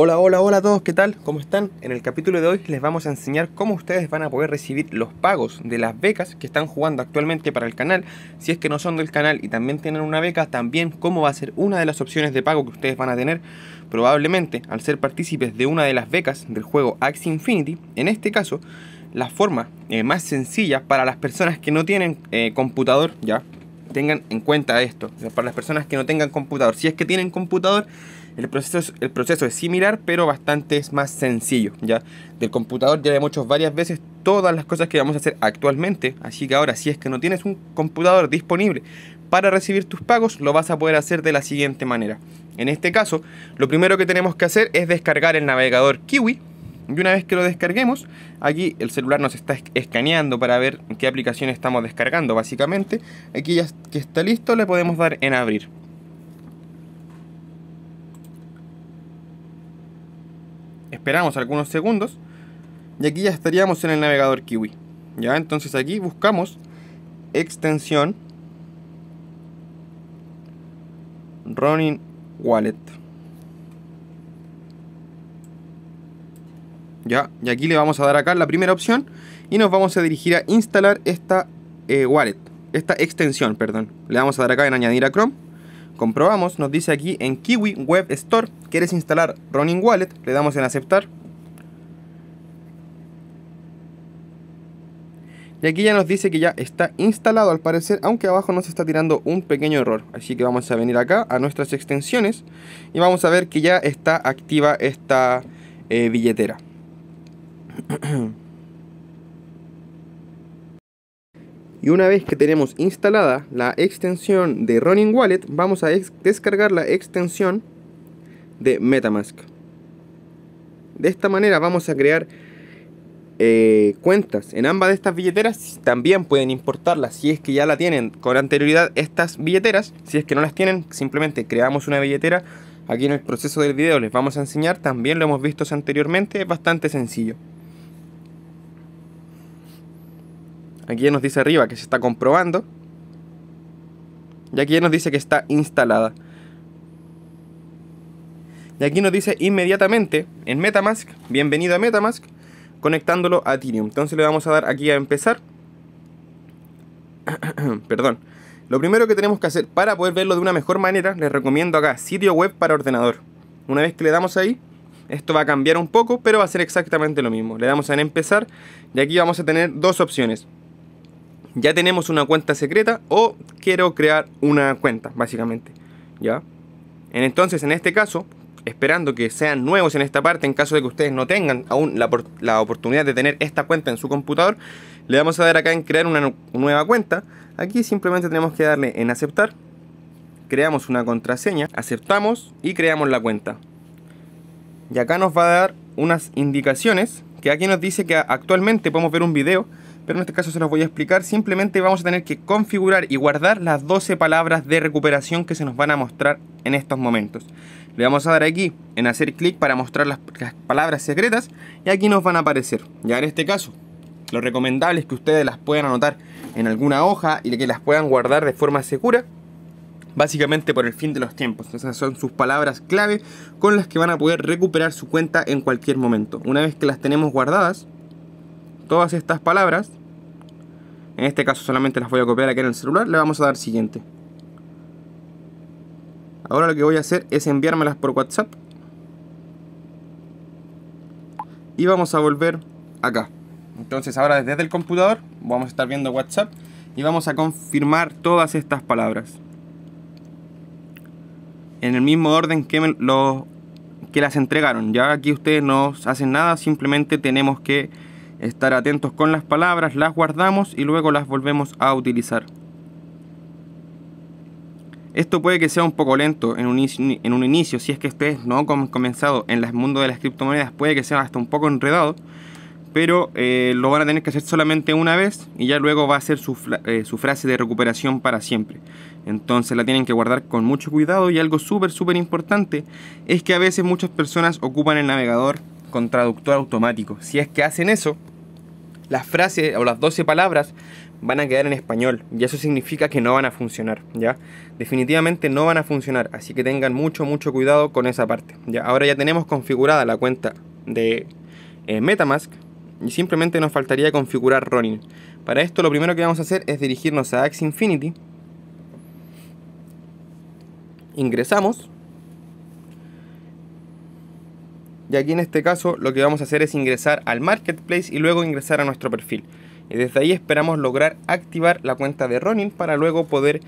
Hola, hola, hola a todos, ¿qué tal? ¿Cómo están? En el capítulo de hoy les vamos a enseñar cómo ustedes van a poder recibir los pagos de las becas que están jugando actualmente para el canal. Si es que no son del canal y también tienen una beca, también cómo va a ser una de las opciones de pago que ustedes van a tener. Probablemente, al ser partícipes de una de las becas del juego Axi Infinity, en este caso, la forma eh, más sencilla para las personas que no tienen eh, computador, ya, tengan en cuenta esto. Para las personas que no tengan computador. Si es que tienen computador, el proceso es, el proceso es similar, pero bastante es más sencillo. ¿ya? Del computador ya hemos hecho varias veces todas las cosas que vamos a hacer actualmente. Así que ahora, si es que no tienes un computador disponible para recibir tus pagos, lo vas a poder hacer de la siguiente manera. En este caso, lo primero que tenemos que hacer es descargar el navegador Kiwi y una vez que lo descarguemos, aquí el celular nos está escaneando para ver qué aplicación estamos descargando básicamente. Aquí ya que está listo le podemos dar en abrir. Esperamos algunos segundos y aquí ya estaríamos en el navegador Kiwi. Ya, entonces aquí buscamos extensión Running Wallet. ¿ya? Y aquí le vamos a dar acá la primera opción y nos vamos a dirigir a instalar esta eh, wallet, esta extensión, perdón. Le vamos a dar acá en añadir a Chrome. Comprobamos, nos dice aquí en Kiwi Web Store, ¿quieres instalar Running Wallet? Le damos en aceptar. Y aquí ya nos dice que ya está instalado al parecer, aunque abajo nos está tirando un pequeño error. Así que vamos a venir acá a nuestras extensiones y vamos a ver que ya está activa esta eh, billetera y una vez que tenemos instalada la extensión de Running Wallet, vamos a descargar la extensión de Metamask. De esta manera vamos a crear eh, cuentas en ambas de estas billeteras. También pueden importarlas si es que ya la tienen con anterioridad estas billeteras. Si es que no las tienen, simplemente creamos una billetera. Aquí en el proceso del video les vamos a enseñar. También lo hemos visto anteriormente, es bastante sencillo. Aquí ya nos dice arriba que se está comprobando. Y aquí ya nos dice que está instalada. Y aquí nos dice inmediatamente en Metamask, bienvenido a Metamask, conectándolo a Ethereum. Entonces le vamos a dar aquí a empezar. Perdón. Lo primero que tenemos que hacer para poder verlo de una mejor manera, les recomiendo acá, sitio web para ordenador. Una vez que le damos ahí, esto va a cambiar un poco, pero va a ser exactamente lo mismo. Le damos a empezar y aquí vamos a tener dos opciones ya tenemos una cuenta secreta o quiero crear una cuenta, básicamente. ¿Ya? Entonces, en este caso, esperando que sean nuevos en esta parte, en caso de que ustedes no tengan aún la, la oportunidad de tener esta cuenta en su computador, le vamos a dar acá en crear una nueva cuenta. Aquí simplemente tenemos que darle en aceptar, creamos una contraseña, aceptamos y creamos la cuenta. Y acá nos va a dar unas indicaciones que aquí nos dice que actualmente podemos ver un video pero en este caso se los voy a explicar. Simplemente vamos a tener que configurar y guardar las 12 palabras de recuperación que se nos van a mostrar en estos momentos. Le vamos a dar aquí en hacer clic para mostrar las, palabras secretas y aquí nos van a aparecer. Ya en este caso, lo recomendable es que ustedes las puedan anotar en alguna hoja y que las puedan guardar de forma segura básicamente por el fin de los tiempos. Esas son sus palabras clave con las que van a poder recuperar su cuenta en cualquier momento. Una vez que las tenemos guardadas, todas estas palabras, en este caso solamente las voy a copiar aquí en el celular, le vamos a dar siguiente. Ahora lo que voy a hacer es enviármelas por WhatsApp. Y vamos a volver acá. Entonces ahora desde el computador vamos a estar viendo WhatsApp y vamos a confirmar todas estas palabras. En el mismo orden que, que las entregaron. Ya aquí ustedes no hacen nada, simplemente tenemos que estar atentos con las palabras, las guardamos y luego las volvemos a utilizar. Esto puede que sea un poco lento en un, inicio, en un inicio, si es que estés no comenzado en el mundo de las criptomonedas, puede que sea hasta un poco enredado, pero eh, lo van a tener que hacer solamente una vez y ya luego va a ser su, eh, su frase de recuperación para siempre. Entonces la tienen que guardar con mucho cuidado y algo súper, súper importante es que a veces muchas personas ocupan el navegador con traductor automático. Si es que hacen eso, las frases o las 12 palabras van a quedar en español y eso significa que no van a funcionar, ¿ya? Definitivamente no van a funcionar, así que tengan mucho, mucho cuidado con esa parte, ¿ya? Ahora ya tenemos configurada la cuenta de eh, Metamask y simplemente nos faltaría configurar Ronin. Para esto lo primero que vamos a hacer es dirigirnos a Axe Infinity, ingresamos Y aquí en este caso lo que vamos a hacer es ingresar al marketplace y luego ingresar a nuestro perfil. Y desde ahí esperamos lograr activar la cuenta de Ronin para luego poder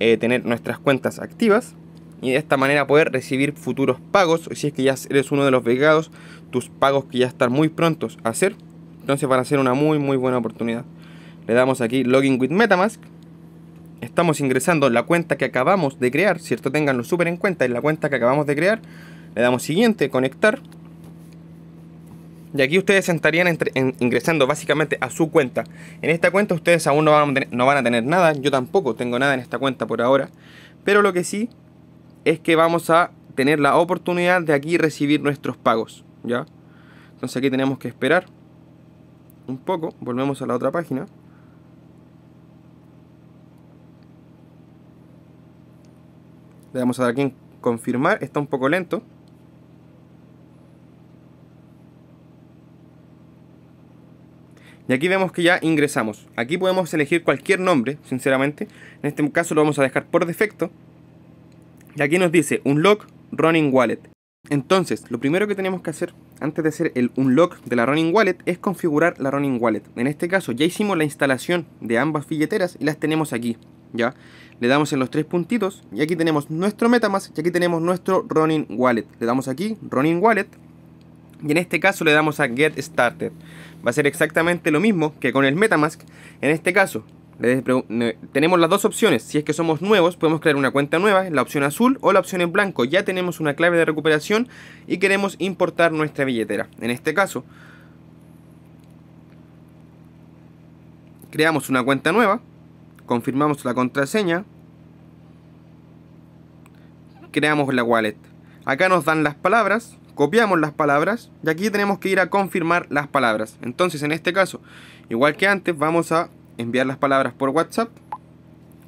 eh, tener nuestras cuentas activas y de esta manera poder recibir futuros pagos. Si es que ya eres uno de los vegados, tus pagos que ya están muy prontos a hacer. Entonces van a ser una muy muy buena oportunidad. Le damos aquí Login with Metamask. Estamos ingresando la cuenta que acabamos de crear, ¿cierto? tenganlo súper en cuenta, es la cuenta que acabamos de crear. Le damos siguiente, conectar. Y aquí ustedes estarían ingresando básicamente a su cuenta. En esta cuenta ustedes aún no van, no van a tener nada. Yo tampoco tengo nada en esta cuenta por ahora. Pero lo que sí es que vamos a tener la oportunidad de aquí recibir nuestros pagos. ¿Ya? Entonces aquí tenemos que esperar un poco. Volvemos a la otra página. Le vamos a dar aquí en confirmar. Está un poco lento. Y aquí vemos que ya ingresamos. Aquí podemos elegir cualquier nombre, sinceramente. En este caso lo vamos a dejar por defecto. Y aquí nos dice Unlock Running Wallet. Entonces, lo primero que tenemos que hacer antes de hacer el unlock de la Running Wallet es configurar la Running Wallet. En este caso, ya hicimos la instalación de ambas billeteras y las tenemos aquí. ¿ya? Le damos en los tres puntitos y aquí tenemos nuestro Metamask y aquí tenemos nuestro Running Wallet. Le damos aquí, Running Wallet, y en este caso le damos a Get Started. Va a ser exactamente lo mismo que con el MetaMask. En este caso, tenemos las dos opciones. Si es que somos nuevos, podemos crear una cuenta nueva, la opción azul o la opción en blanco. Ya tenemos una clave de recuperación y queremos importar nuestra billetera. En este caso, creamos una cuenta nueva, confirmamos la contraseña, creamos la wallet. Acá nos dan las palabras, copiamos las palabras y aquí tenemos que ir a confirmar las palabras. Entonces en este caso, igual que antes, vamos a enviar las palabras por WhatsApp.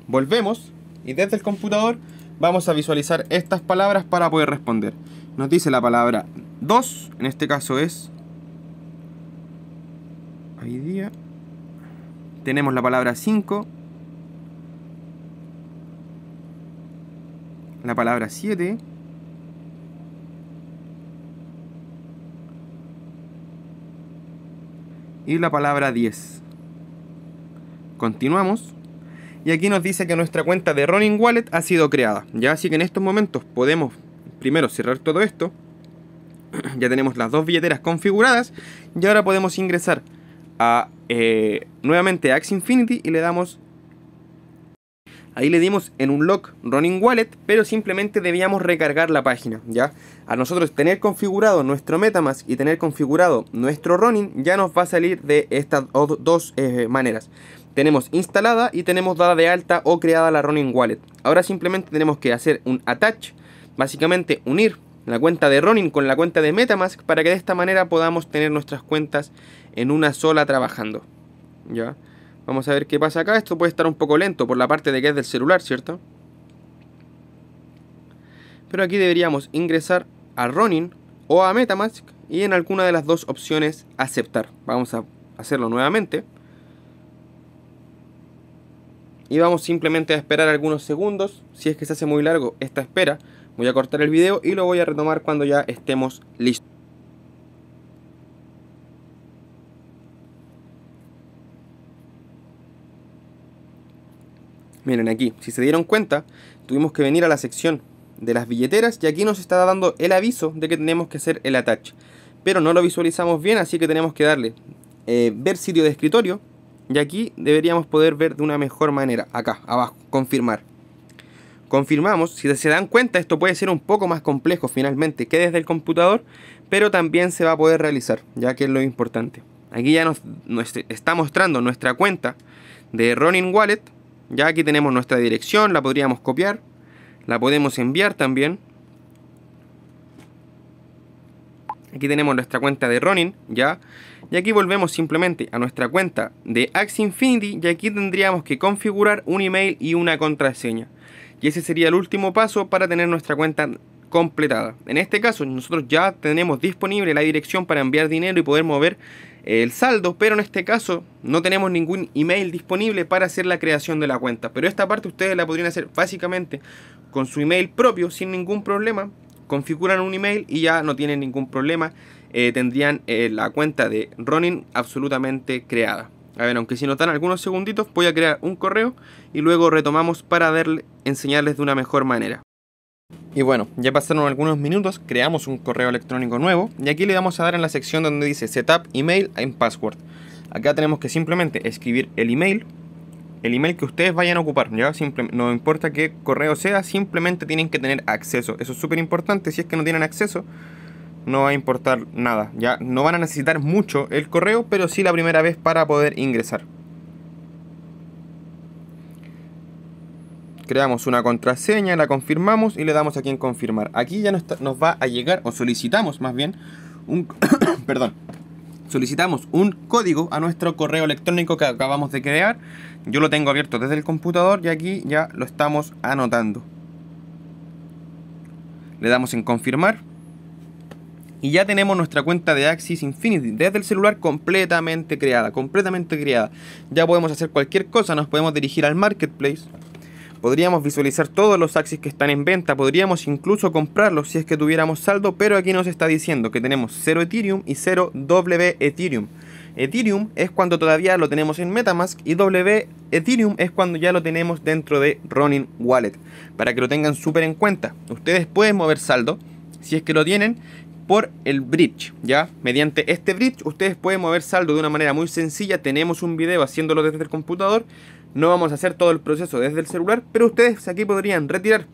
Volvemos y desde el computador vamos a visualizar estas palabras para poder responder. Nos dice la palabra 2, en este caso es hoy día. Tenemos la palabra 5. La palabra 7. y la palabra 10. Continuamos. Y aquí nos dice que nuestra cuenta de running Wallet ha sido creada. Ya así que en estos momentos podemos primero cerrar todo esto. ya tenemos las dos billeteras configuradas. Y ahora podemos ingresar a, eh, nuevamente a Axe Infinity y le damos Ahí le dimos en un lock running wallet, pero simplemente debíamos recargar la página, ¿ya? A nosotros tener configurado nuestro Metamask y tener configurado nuestro running ya nos va a salir de estas dos eh, maneras. Tenemos instalada y tenemos dada de alta o creada la running wallet. Ahora simplemente tenemos que hacer un attach, básicamente unir la cuenta de Running con la cuenta de Metamask para que de esta manera podamos tener nuestras cuentas en una sola trabajando. ¿Ya? Vamos a ver qué pasa acá. Esto puede estar un poco lento por la parte de que es del celular, ¿cierto? Pero aquí deberíamos ingresar a Running o a Metamask y en alguna de las dos opciones aceptar. Vamos a hacerlo nuevamente. Y vamos simplemente a esperar algunos segundos. Si es que se hace muy largo esta espera, voy a cortar el video y lo voy a retomar cuando ya estemos listos. Miren aquí, si se dieron cuenta, tuvimos que venir a la sección de las billeteras y aquí nos está dando el aviso de que tenemos que hacer el attach. Pero no lo visualizamos bien, así que tenemos que darle eh, ver sitio de escritorio y aquí deberíamos poder ver de una mejor manera, acá abajo, confirmar. Confirmamos, si se dan cuenta esto puede ser un poco más complejo finalmente que desde el computador, pero también se va a poder realizar, ya que es lo importante. Aquí ya nos, nos está mostrando nuestra cuenta de Running Wallet ya aquí tenemos nuestra dirección, la podríamos copiar, la podemos enviar también. Aquí tenemos nuestra cuenta de Ronin, ¿ya? Y aquí volvemos simplemente a nuestra cuenta de Axie Infinity y aquí tendríamos que configurar un email y una contraseña. Y ese sería el último paso para tener nuestra cuenta completada. En este caso, nosotros ya tenemos disponible la dirección para enviar dinero y poder mover el saldo, pero en este caso no tenemos ningún email disponible para hacer la creación de la cuenta. Pero esta parte ustedes la podrían hacer básicamente con su email propio sin ningún problema. Configuran un email y ya no tienen ningún problema. Eh, tendrían eh, la cuenta de Ronin absolutamente creada. A ver, aunque si notan algunos segunditos, voy a crear un correo y luego retomamos para darle, enseñarles de una mejor manera. Y bueno, ya pasaron algunos minutos, creamos un correo electrónico nuevo y aquí le vamos a dar en la sección donde dice Setup Email and Password. Acá tenemos que simplemente escribir el email, el email que ustedes vayan a ocupar, no importa qué correo sea, simplemente tienen que tener acceso. Eso es súper importante, si es que no tienen acceso, no va a importar nada, ¿ya? No van a necesitar mucho el correo, pero sí la primera vez para poder ingresar. creamos una contraseña, la confirmamos y le damos aquí en confirmar. Aquí ya nos, va a llegar, o solicitamos más bien, un... perdón. Solicitamos un código a nuestro correo electrónico que acabamos de crear. Yo lo tengo abierto desde el computador y aquí ya lo estamos anotando. Le damos en confirmar. Y ya tenemos nuestra cuenta de Axis Infinity desde el celular completamente creada, completamente creada. Ya podemos hacer cualquier cosa, nos podemos dirigir al marketplace, Podríamos visualizar todos los Axis que están en venta, podríamos incluso comprarlos si es que tuviéramos saldo, pero aquí nos está diciendo que tenemos 0 Ethereum y 0 W Ethereum. Ethereum es cuando todavía lo tenemos en Metamask y W Ethereum es cuando ya lo tenemos dentro de Running Wallet. Para que lo tengan súper en cuenta, ustedes pueden mover saldo si es que lo tienen por el bridge, ¿ya? Mediante este bridge ustedes pueden mover saldo de una manera muy sencilla. Tenemos un video haciéndolo desde el computador no vamos a hacer todo el proceso desde el celular, pero ustedes aquí podrían retirar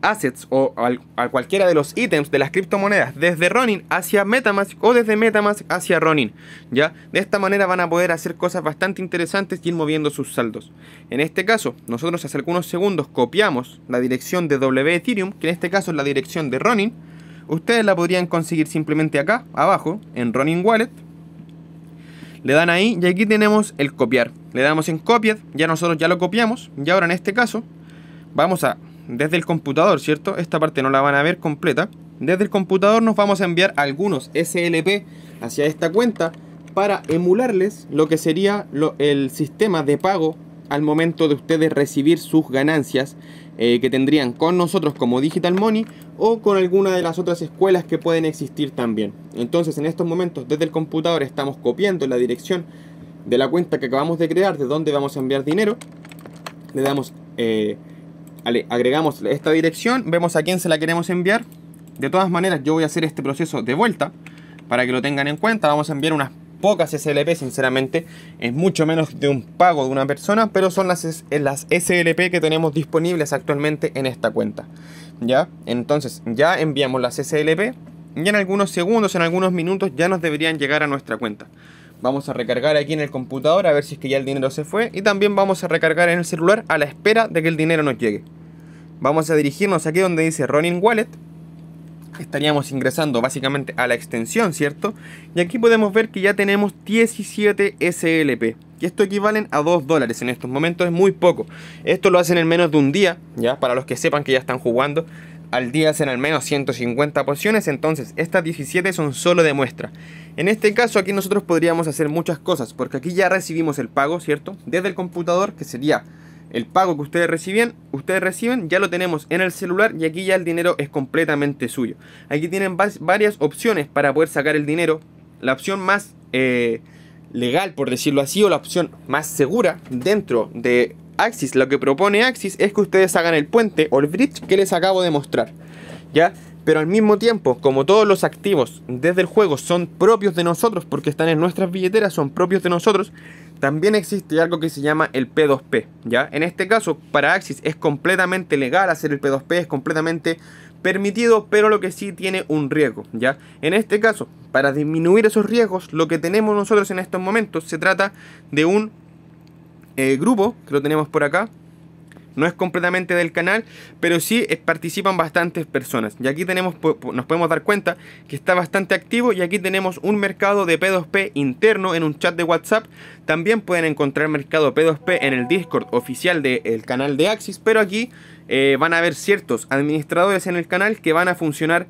assets o a cualquiera de los ítems de las criptomonedas desde Ronin hacia Metamask o desde Metamask hacia Ronin. ¿ya? De esta manera van a poder hacer cosas bastante interesantes y ir moviendo sus saldos. En este caso, nosotros hace algunos segundos copiamos la dirección de W Ethereum, que en este caso es la dirección de Ronin. Ustedes la podrían conseguir simplemente acá, abajo, en Ronin Wallet le dan ahí y aquí tenemos el copiar. Le damos en copiar, ya nosotros ya lo copiamos. Y ahora en este caso vamos a, desde el computador, ¿cierto? Esta parte no la van a ver completa. Desde el computador nos vamos a enviar algunos SLP hacia esta cuenta para emularles lo que sería el sistema de pago al momento de ustedes recibir sus ganancias eh, que tendrían con nosotros como Digital Money o con alguna de las otras escuelas que pueden existir también. Entonces en estos momentos desde el computador estamos copiando la dirección de la cuenta que acabamos de crear, de dónde vamos a enviar dinero. Le damos, eh, agregamos esta dirección, vemos a quién se la queremos enviar. De todas maneras yo voy a hacer este proceso de vuelta para que lo tengan en cuenta. Vamos a enviar unas pocas SLP, sinceramente. Es mucho menos de un pago de una persona, pero son las, eh, las SLP que tenemos disponibles actualmente en esta cuenta. ¿Ya? Entonces, ya enviamos las SLP y en algunos segundos, en algunos minutos, ya nos deberían llegar a nuestra cuenta. Vamos a recargar aquí en el computador a ver si es que ya el dinero se fue y también vamos a recargar en el celular a la espera de que el dinero nos llegue. Vamos a dirigirnos aquí donde dice Running Wallet estaríamos ingresando básicamente a la extensión, ¿cierto? Y aquí podemos ver que ya tenemos 17 SLP. Y esto equivalen a 2 dólares en estos momentos, es muy poco. Esto lo hacen en menos de un día, ya, para los que sepan que ya están jugando. Al día hacen al menos 150 pociones, entonces estas 17 son solo de muestra. En este caso aquí nosotros podríamos hacer muchas cosas, porque aquí ya recibimos el pago, ¿cierto? Desde el computador, que sería el pago que ustedes reciben, ustedes reciben, ya lo tenemos en el celular y aquí ya el dinero es completamente suyo. Aquí tienen varias opciones para poder sacar el dinero. La opción más eh, legal, por decirlo así, o la opción más segura dentro de Axis, lo que propone Axis es que ustedes hagan el puente o el bridge que les acabo de mostrar. ¿Ya? Pero al mismo tiempo, como todos los activos desde el juego son propios de nosotros, porque están en nuestras billeteras, son propios de nosotros, también existe algo que se llama el P2P. ¿ya? En este caso, para Axis es completamente legal hacer el P2P, es completamente permitido, pero lo que sí tiene un riesgo, ¿ya? En este caso, para disminuir esos riesgos, lo que tenemos nosotros en estos momentos se trata de un eh, grupo, que lo tenemos por acá, no es completamente del canal, pero sí eh, participan bastantes personas. Y aquí tenemos, nos podemos dar cuenta que está bastante activo y aquí tenemos un mercado de P2P interno en un chat de WhatsApp. También pueden encontrar mercado P2P en el Discord oficial del canal de Axis, pero aquí eh, van a haber ciertos administradores en el canal que van a funcionar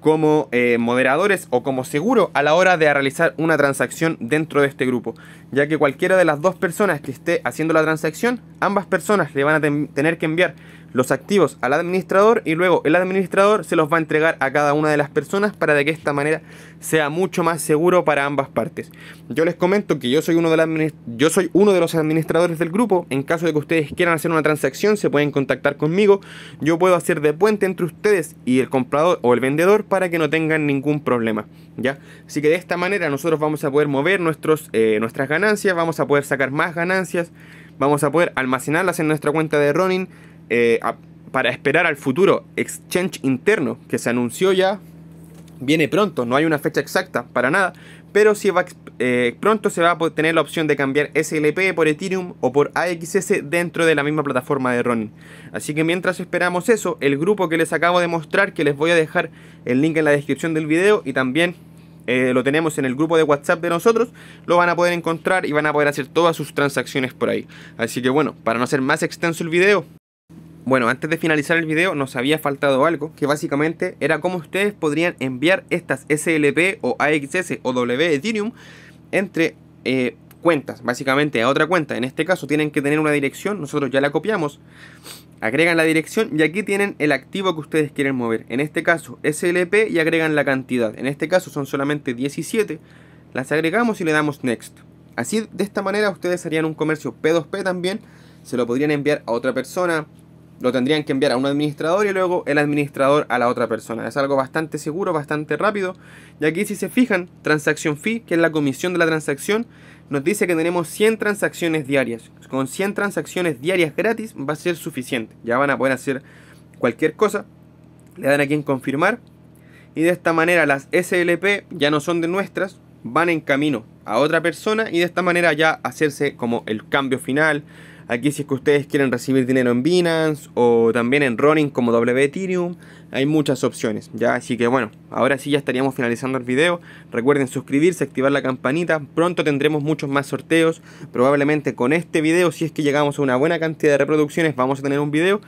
como eh, moderadores o como seguro a la hora de realizar una transacción dentro de este grupo, ya que cualquiera de las dos personas que esté haciendo la transacción, ambas personas le van a tener que enviar los activos al administrador y luego el administrador se los va a entregar a cada una de las personas para de que esta manera sea mucho más seguro para ambas partes. Yo les comento que yo soy uno de, yo soy uno de los administradores del grupo. En caso de que ustedes quieran hacer una transacción, se pueden contactar conmigo. Yo puedo hacer de puente entre ustedes y el comprador o el vendedor para que no tengan ningún problema. ¿ya? Así que de esta manera nosotros vamos a poder mover nuestros, eh, nuestras ganancias, vamos a poder sacar más ganancias, vamos a poder almacenarlas en nuestra cuenta de Ronin eh, para esperar al futuro exchange interno que se anunció ya, viene pronto, no hay una fecha exacta para nada, pero si eh, pronto se va a tener la opción de cambiar SLP por Ethereum o por AXS dentro de la misma plataforma de Ronin. Así que mientras esperamos eso, el grupo que les acabo de mostrar, que les voy a dejar el link en la descripción del video y también eh, lo tenemos en el grupo de WhatsApp de nosotros, lo van a poder encontrar y van a poder hacer todas sus transacciones por ahí. Así que bueno, para no hacer más extenso el video, bueno, antes de finalizar el video nos había faltado algo, que básicamente era cómo ustedes podrían enviar estas SLP o AXS o W Ethereum entre eh, cuentas, básicamente a otra cuenta. En este caso tienen que tener una dirección, nosotros ya la copiamos, agregan la dirección y aquí tienen el activo que ustedes quieren mover. En este caso SLP y agregan la cantidad. En este caso son solamente 17, las agregamos y le damos Next. Así de esta manera ustedes harían un comercio P2P también, se lo podrían enviar a otra persona, lo tendrían que enviar a un administrador y luego el administrador a la otra persona. Es algo bastante seguro, bastante rápido. Y aquí si se fijan, Transacción fee, que es la comisión de la transacción, nos dice que tenemos 100 transacciones diarias. Con 100 transacciones diarias gratis va a ser suficiente. Ya van a poder hacer cualquier cosa. Le dan aquí en confirmar. Y de esta manera las SLP ya no son de nuestras, van en camino a otra persona y de esta manera ya hacerse como el cambio final, Aquí si es que ustedes quieren recibir dinero en Binance o también en Ronin como W Ethereum, hay muchas opciones, ¿ya? Así que bueno, ahora sí ya estaríamos finalizando el video. Recuerden suscribirse, activar la campanita. Pronto tendremos muchos más sorteos. Probablemente con este video, si es que llegamos a una buena cantidad de reproducciones, vamos a tener un video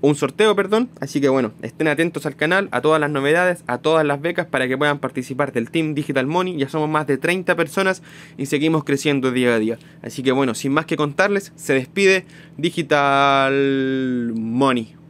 un sorteo, perdón. Así que bueno, estén atentos al canal, a todas las novedades, a todas las becas para que puedan participar del Team Digital Money. Ya somos más de 30 personas y seguimos creciendo día a día. Así que bueno, sin más que contarles, se despide Digital Money.